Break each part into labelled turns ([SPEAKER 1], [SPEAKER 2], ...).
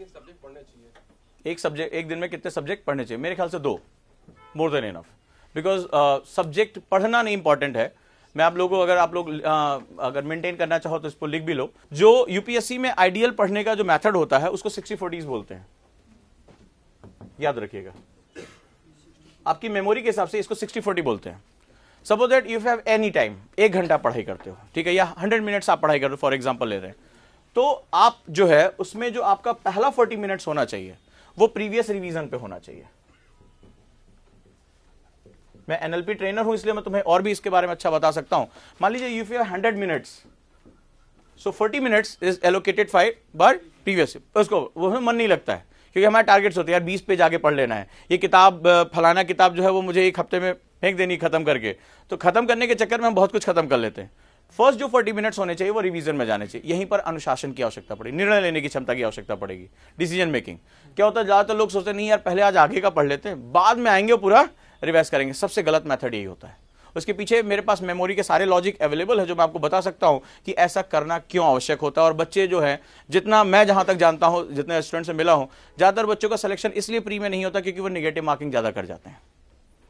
[SPEAKER 1] एक सब्जेक्ट एक दिन में कितने सब्जेक्ट पढ़ने चाहिए मेरे ख्याल से दो more than enough because subject पढ़ना नहीं इंपॉर्टेंट है मैं आप लोगों को अगर आप लोग uh, अगर मेंटेन करना चाहो तो इसको लिख भी लो जो यूपीएससी में आइडियल पढ़ने का जो मेथड होता है उसको सिक्सटी फोर्टीज बोलते हैं याद रखिएगा आपकी मेमोरी के हिसाब से इसको सिक्सटी फोर्टी बोलते हैं suppose that you have any time एक घंटा पढ़ाई करते हो ठीक है या हंड्रेड मिनट्स आप पढ़ाई करते हो फॉर एग्जाम्पल ले रहे हैं तो आप जो है उसमें जो आपका पहला फोर्टी मिनट्स होना चाहिए वो प्रीवियस रिवीजन पे होना चाहिए मैं एनएलपी ट्रेनर हूं इसलिए मैं तुम्हें और भी इसके बारे में अच्छा बता सकता हूं मान लीजिए you fee hundred minutes so forty minutes is allocated five but previous उसको वो मन नहीं लगता है क्योंकि हमारे टारगेट्स होते हैं यार बीस पेज आगे पढ़ लेना है ये किताब फलाना किताब जो है वो मुझे एक हफ्ते में फेंक देनी खत्म करके तो खत्म करने के चक्कर में हम बहुत कुछ खत्म कर लेते हैं फर्स्ट जो 40 मिनट्स होने चाहिए वो रिवीजन में जाने चाहिए यहीं पर अनुशासन की आवश्यकता पड़ेगी निर्णय लेने की क्षमता की आवश्यकता पड़ेगी डिसीजन मेकिंग क्या होता है ज्यादातर लोग सोचते नहीं यार पहले आज आगे का पढ़ लेते हैं बाद में आएंगे पूरा रिवाइज करेंगे सबसे गलत मेथड यही होता है उसके पीछे मेरे पास मेमोरी के सारे लॉजिक अवेलेबल है जो मैं आपको बता सकता हूं कि ऐसा करना क्यों आवश्यक होता है और बच्चे जो है जितना मैं जहां तक जानता हूं जितने स्टूडेंट से मिला हूं ज्यादातर बच्चों का सिलेक्शन इसलिए प्री में नहीं होता क्योंकि वो निगेटिव मार्किंग ज्यादा कर जाते हैं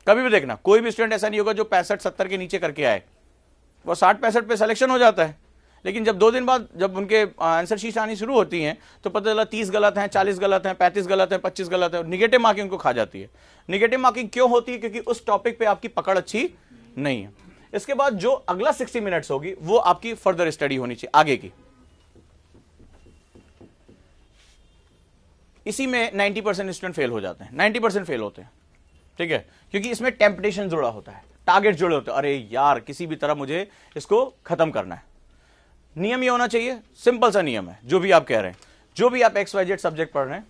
[SPEAKER 1] कभी भी देखना कोई भी स्टूडेंट ऐसा नहीं होगा जो पैंसठ सत्तर के नीचे करके आए वो साठ पैंसठ पे सिलेक्शन हो जाता है लेकिन जब दो दिन बाद जब उनके आंसर शीट आनी शुरू होती हैं तो पता चला तीस गलत हैं चालीस गलत हैं पैंतीस गलत हैं पच्चीस गलत हैं निगेटिव मार्किंग उनको खा जाती है निगेटिव मार्किंग क्यों होती है क्योंकि उस टॉपिक पे आपकी पकड़ अच्छी नहीं है इसके बाद जो अगला सिक्सटी मिनट्स होगी वो आपकी फर्दर स्टडी होनी चाहिए आगे की इसी में 90 परसेंट स्टूडेंट फेल हो जाते हैं 90 परसेंट फेल होते हैं ठीक है क्योंकि इसमें टेम्पटेशन जुड़ा होता है टारगेट जुड़े होते अरे यार किसी भी तरह मुझे इसको खत्म करना है नियम ये होना चाहिए सिंपल सा नियम है जो भी आप कह रहे हैं जो भी आप एक्स वाई जेड सब्जेक्ट पढ़ रहे हैं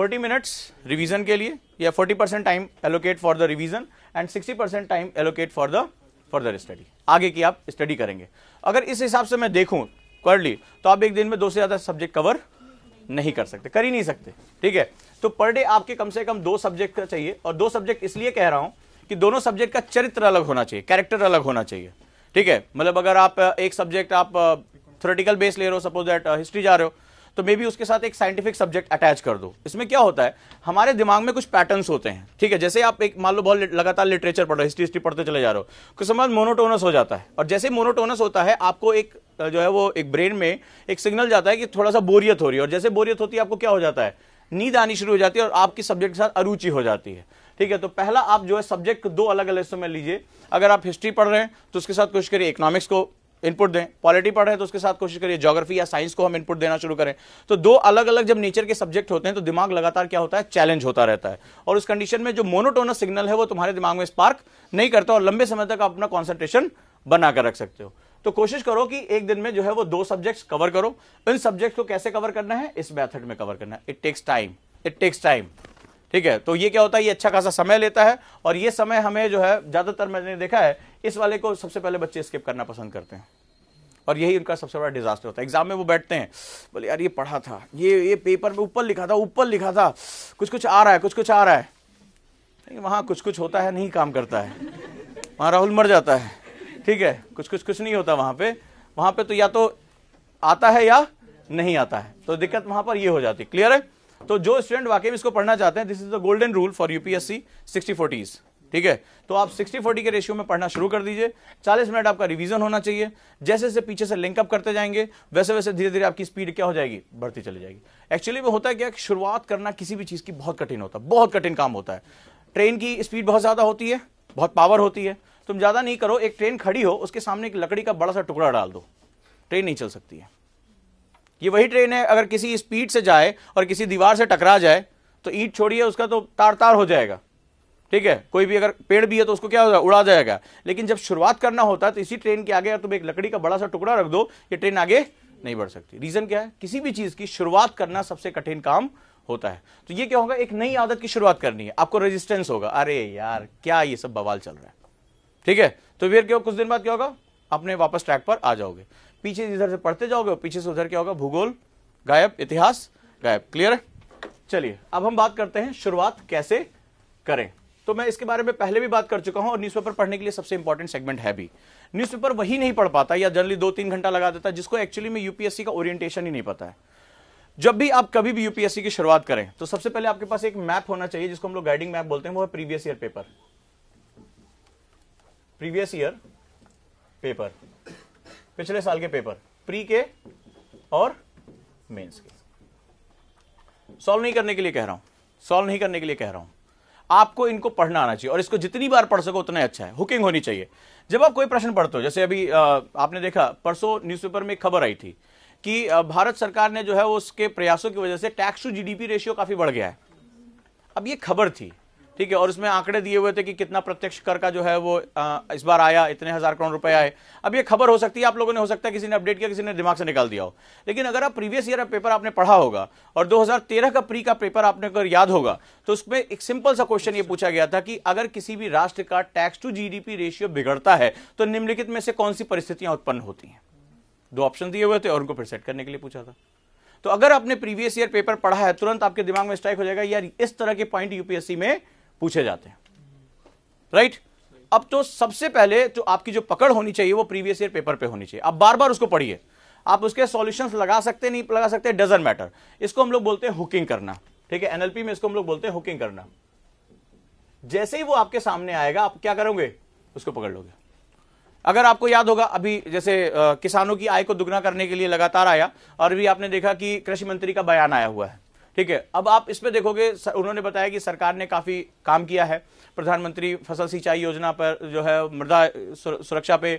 [SPEAKER 1] 40 मिनट्स रिवीजन के लिए या 40 percent time allocate for the revision and 60 percent time allocate for the further study आगे की आप स्टडी करेंगे अगर इस हिसाब से मैं देखूं कर ली तो आप एक दिन में दो से ज़्यादा सब्जेक्ट कवर नहीं कर सकते कर ही नहीं सकते ठीक है तो पर डे आपके कम से कम दो सब्जेक्ट चाहिए और दो सब्जेक्ट इसलिए कह रहा हूं कि दोनों सब्जेक्ट का चरित्र अलग होना चाहिए कैरेक्टर अलग होना चाहिए ठीक है मतलब अगर आप एक सब्जेक्ट आप थोरेटिकल बेस ले रहे हो सपोज दैट हिस्ट्री जा रहे हो तो मे बी उसके साथ एक साइंटिफिक सब्जेक्ट अटैच कर दो इसमें क्या होता है हमारे दिमाग में कुछ पैटर्न्स होते हैं ठीक है जैसे आप एक मान लो बहुत लगातार लिटरेचर पढ़ रहे हिस्ट्री हिस्ट्री पढ़ते चले जा रहे हो कुछ समझ मोनोटोनस हो जाता है और जैसे मोनोटोनस होता है आपको एक जो है वो एक ब्रेन में एक सिग्नल जाता है कि थोड़ा सा बोरियत हो रही है और जैसे बोरियत होती है आपको क्या हो जाता है नींद आनी शुरू हो जाती है और आपकी सब्जेक्ट के साथ अरुचि हो जाती है ठीक है तो पहला आप जो है सब्जेक्ट दो अलग अलग हिस्सों में लीजिए अगर आप हिस्ट्री पढ़ रहे हैं तो उसके साथ कोशिश करिए इकोनॉमिक्स को इनपुट दें पॉलिटी पढ़ रहे हैं तो उसके साथ कोशिश करिए ज्योग्राफी या साइंस को हम इनपुट देना शुरू करें तो दो अलग अलग जब नेचर के सब्जेक्ट होते हैं तो दिमाग लगातार क्या होता है चैलेंज होता रहता है और उस कंडीशन में जो मोनोटोनस सिग्नल है वो तुम्हारे दिमाग में स्पार्क नहीं करता और लंबे समय तक आप अपना कॉन्सेंट्रेशन बना कर रख सकते हो तो कोशिश करो कि एक दिन में जो है वो दो सब्जेक्ट्स कवर करो इन सब्जेक्ट्स को कैसे कवर करना है इस मेथड में कवर करना है it takes time it takes time ठीक है तो ये क्या होता है ये अच्छा खासा समय लेता है और ये समय हमें जो है ज़्यादातर मैंने देखा है इस वाले को सबसे पहले बच्चे स्किप करना पसंद करते हैं और यही उनका सबसे बड़ा डिजास्टर होता है एग्जाम में वो बैठते हैं बोले यार ये पढ़ा था ये ये पेपर में ऊपर लिखा था ऊपर लिखा था कुछ कुछ आ रहा है कुछ कुछ आ रहा है नहीं वहाँ कुछ कुछ होता है नहीं काम करता है वहाँ राहुल मर जाता है ठीक है कुछ कुछ कुछ नहीं होता वहाँ पे वहाँ पे तो या तो आता है या नहीं आता है तो दिक्कत वहाँ पर ये हो जाती क्लियर है तो जो स्टूडेंट वाकई में इसको पढ़ना चाहते हैं this is the golden rule for UPSC sixty forties ठीक है तो आप 60 40 के रेशियो में पढ़ना शुरू कर दीजिए 40 मिनट आपका रिवीजन होना चाहिए जैसे जैसे पीछे से लिंकअप करते जाएंगे वैसे वैसे धीरे धीरे आपकी स्पीड क्या हो जाएगी बढ़ती चली जाएगी एक्चुअली में होता है क्या शुरुआत करना किसी भी चीज़ की बहुत कठिन होता है बहुत कठिन काम होता है ट्रेन की स्पीड बहुत ज़्यादा होती है बहुत पावर होती है तुम ज़्यादा नहीं करो एक ट्रेन खड़ी हो उसके सामने एक लकड़ी का बड़ा सा टुकड़ा डाल दो ट्रेन नहीं चल सकती है ये वही ट्रेन है अगर किसी स्पीड से जाए और किसी दीवार से टकरा जाए तो ईट छोड़िए उसका तो तार तार हो जाएगा ठीक है कोई भी अगर पेड़ भी है तो उसको क्या हो जाएगा उड़ा जाएगा लेकिन जब शुरुआत करना होता है तो इसी ट्रेन के आगे तुम एक लकड़ी का बड़ा सा टुकड़ा रख दो ये ट्रेन आगे नहीं बढ़ सकती रीजन क्या है किसी भी चीज की शुरुआत करना सबसे कठिन काम होता है तो ये क्या होगा एक नई आदत की शुरुआत करनी है आपको रेजिस्टेंस होगा अरे यार क्या ये सब बवाल चल रहा है ठीक है तो फिर क्या कुछ दिन बाद क्या होगा अपने वापस ट्रैक पर आ जाओगे पीछे इधर से पढ़ते जाओगे और पीछे से उधर क्या होगा भूगोल गायब इतिहास गायब क्लियर है चलिए अब हम बात करते हैं शुरुआत कैसे करें तो मैं इसके बारे में पहले भी बात कर चुका हूं और न्यूज़पेपर पढ़ने के लिए सबसे इंपॉर्टेंट सेगमेंट है भी न्यूज़पेपर वही नहीं पढ़ पाता या जनरली दो तीन घंटा लगा देता है जिसको एक्चुअली में यूपीएससी का ओरिएंटेशन ही नहीं पता है जब भी आप कभी भी यूपीएससी की शुरुआत करें तो सबसे पहले आपके पास एक मैप होना चाहिए जिसको हम लोग गाइडिंग मैप बोलते हैं वो है previous year paper previous year paper पिछले साल के पेपर प्री के और मेंस के सॉल्व नहीं करने के लिए कह रहा हूं सॉल्व नहीं करने के लिए कह रहा हूं आपको इनको पढ़ना आना चाहिए और इसको जितनी बार पढ़ सको उतना अच्छा है हुकिंग होनी चाहिए जब आप कोई प्रश्न पढ़ते हो जैसे अभी आपने देखा परसों न्यूज़पेपर में खबर आई थी कि भारत सरकार ने जो है उसके प्रयासों की वजह से टैक्स टू जीडीपी रेशियो काफ़ी बढ़ गया है अब ये खबर थी ठीक है और उसमें आंकड़े दिए हुए थे कि कितना प्रत्यक्ष कर का जो है वो आ, इस बार आया इतने हजार करोड़ रुपए आए अब ये खबर हो सकती है आप लोगों ने हो सकता है किसी ने अपडेट किया किसी ने दिमाग से निकाल दिया हो लेकिन अगर आप प्रीवियस ईयर का पेपर आपने पढ़ा होगा और दो का प्री का पेपर आपने अगर याद होगा तो उसमें एक सिंपल सा क्वेश्चन ये पूछा गया था कि अगर किसी भी राष्ट्र का टैक्स टू जीडीपी रेशियो बिगड़ता है तो निम्नलिखित में से कौन सी परिस्थितियां उत्पन्न होती हैं दो ऑप्शन दिए हुए थे और उनको फिर सेट करने के लिए पूछा था तो अगर आपने प्रीवियस ईयर पेपर पढ़ा है तुरंत आपके दिमाग में स्ट्राइक हो जाएगा यार इस तरह के पॉइंट यूपीएससी में पूछे जाते हैं राइट right? अब तो सबसे पहले तो आपकी जो पकड़ होनी चाहिए वो प्रीवियस ईयर पेपर पे होनी चाहिए आप बार बार उसको पढ़िए आप उसके सॉल्यूशंस लगा सकते नहीं लगा सकते डजेंट मैटर इसको हम लोग बोलते हैं हुकिंग करना ठीक है एनएलपी में इसको हम लोग बोलते हैं हुकिंग करना जैसे ही वो आपके सामने आएगा आप क्या करोगे उसको पकड़ लोगे अगर आपको याद होगा अभी जैसे किसानों की आय को दुगना करने के लिए लगातार आया और अभी आपने देखा कि कृषि मंत्री का बयान आया हुआ है ठीक है अब आप इसमें देखोगे उन्होंने बताया कि सरकार ने काफ़ी काम किया है प्रधानमंत्री फसल सिंचाई योजना पर जो है मृदा सुरक्षा पे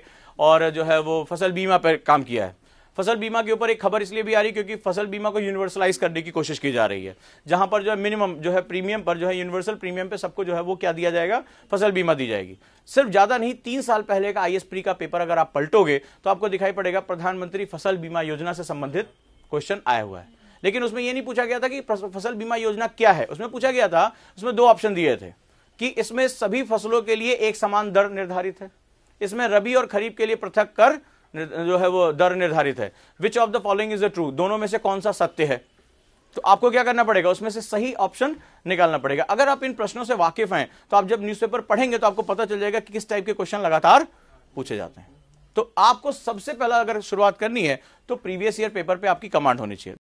[SPEAKER 1] और जो है वो फसल बीमा पर काम किया है फसल बीमा के ऊपर एक खबर इसलिए भी आ रही है क्योंकि फसल बीमा को यूनिवर्सलाइज करने की कोशिश की जा रही है जहां पर जो है मिनिमम जो है प्रीमियम पर जो है यूनिवर्सल प्रीमियम पे सबको जो है वो क्या दिया जाएगा फसल बीमा दी जाएगी सिर्फ ज्यादा नहीं तीन साल पहले का आई का पेपर अगर आप पलटोगे तो आपको दिखाई पड़ेगा प्रधानमंत्री फसल बीमा योजना से संबंधित क्वेश्चन आया हुआ है लेकिन उसमें यह नहीं पूछा गया था कि फसल बीमा योजना क्या है उसमें पूछा गया था उसमें दो ऑप्शन दिए थे कि इसमें सभी फसलों के लिए एक समान दर निर्धारित है इसमें रबी और खरीफ के लिए पृथक कर जो है वो दर निर्धारित है which of the following is the true दोनों में से कौन सा सत्य है तो आपको क्या करना पड़ेगा उसमें से सही ऑप्शन निकालना पड़ेगा अगर आप इन प्रश्नों से वाकिफ हैं तो आप जब न्यूज़पेपर पढ़ेंगे तो आपको पता चल जाएगा कि किस टाइप के क्वेश्चन लगातार पूछे जाते हैं तो आपको सबसे पहला अगर शुरुआत करनी है तो प्रीवियस ईयर पेपर पे आपकी कमांड होनी चाहिए